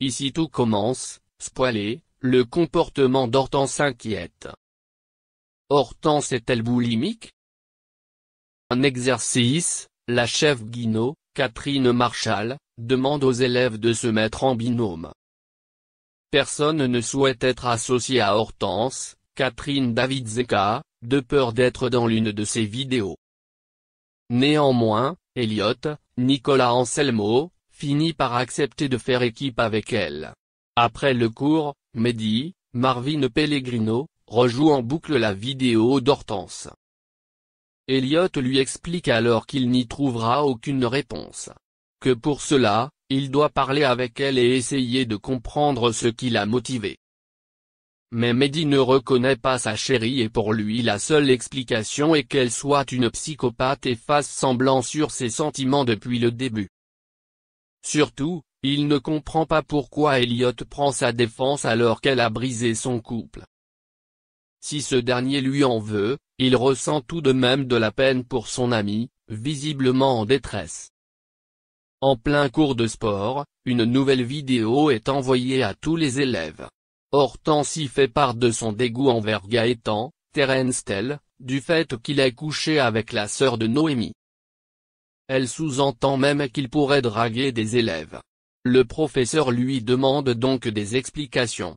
Ici tout commence, spoilé, le comportement d'Hortense inquiète. Hortense est-elle boulimique Un exercice, la chef Guinot, Catherine Marshall, demande aux élèves de se mettre en binôme. Personne ne souhaite être associé à Hortense, Catherine david Davidzeka, de peur d'être dans l'une de ses vidéos. Néanmoins, Elliot, Nicolas Anselmo, finit par accepter de faire équipe avec elle. Après le cours, Mehdi, Marvin Pellegrino, rejoue en boucle la vidéo d'Hortense. Elliot lui explique alors qu'il n'y trouvera aucune réponse. Que pour cela, il doit parler avec elle et essayer de comprendre ce qui l'a motivé. Mais Mehdi ne reconnaît pas sa chérie et pour lui la seule explication est qu'elle soit une psychopathe et fasse semblant sur ses sentiments depuis le début. Surtout, il ne comprend pas pourquoi Elliot prend sa défense alors qu'elle a brisé son couple. Si ce dernier lui en veut, il ressent tout de même de la peine pour son ami, visiblement en détresse. En plein cours de sport, une nouvelle vidéo est envoyée à tous les élèves. y fait part de son dégoût envers Gaëtan, Terence Tell, du fait qu'il est couché avec la sœur de Noémie. Elle sous-entend même qu'il pourrait draguer des élèves. Le professeur lui demande donc des explications.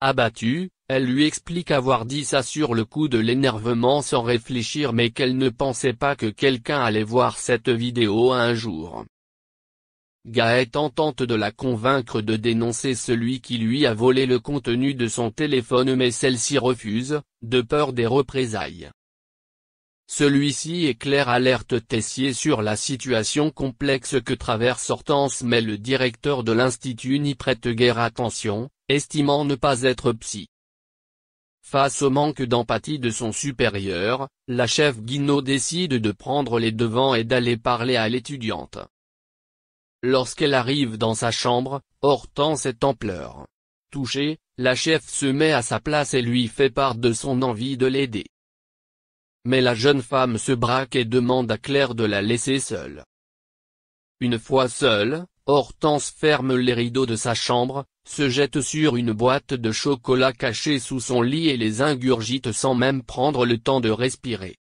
Abattue, elle lui explique avoir dit ça sur le coup de l'énervement sans réfléchir mais qu'elle ne pensait pas que quelqu'un allait voir cette vidéo un jour. Gaëtan tente de la convaincre de dénoncer celui qui lui a volé le contenu de son téléphone mais celle-ci refuse, de peur des représailles. Celui-ci éclaire alerte Tessier sur la situation complexe que traverse Hortense mais le directeur de l'Institut n'y prête guère attention, estimant ne pas être psy. Face au manque d'empathie de son supérieur, la chef Guinot décide de prendre les devants et d'aller parler à l'étudiante. Lorsqu'elle arrive dans sa chambre, Hortense est en pleurs. Touchée, la chef se met à sa place et lui fait part de son envie de l'aider. Mais la jeune femme se braque et demande à Claire de la laisser seule. Une fois seule, Hortense ferme les rideaux de sa chambre, se jette sur une boîte de chocolat cachée sous son lit et les ingurgite sans même prendre le temps de respirer.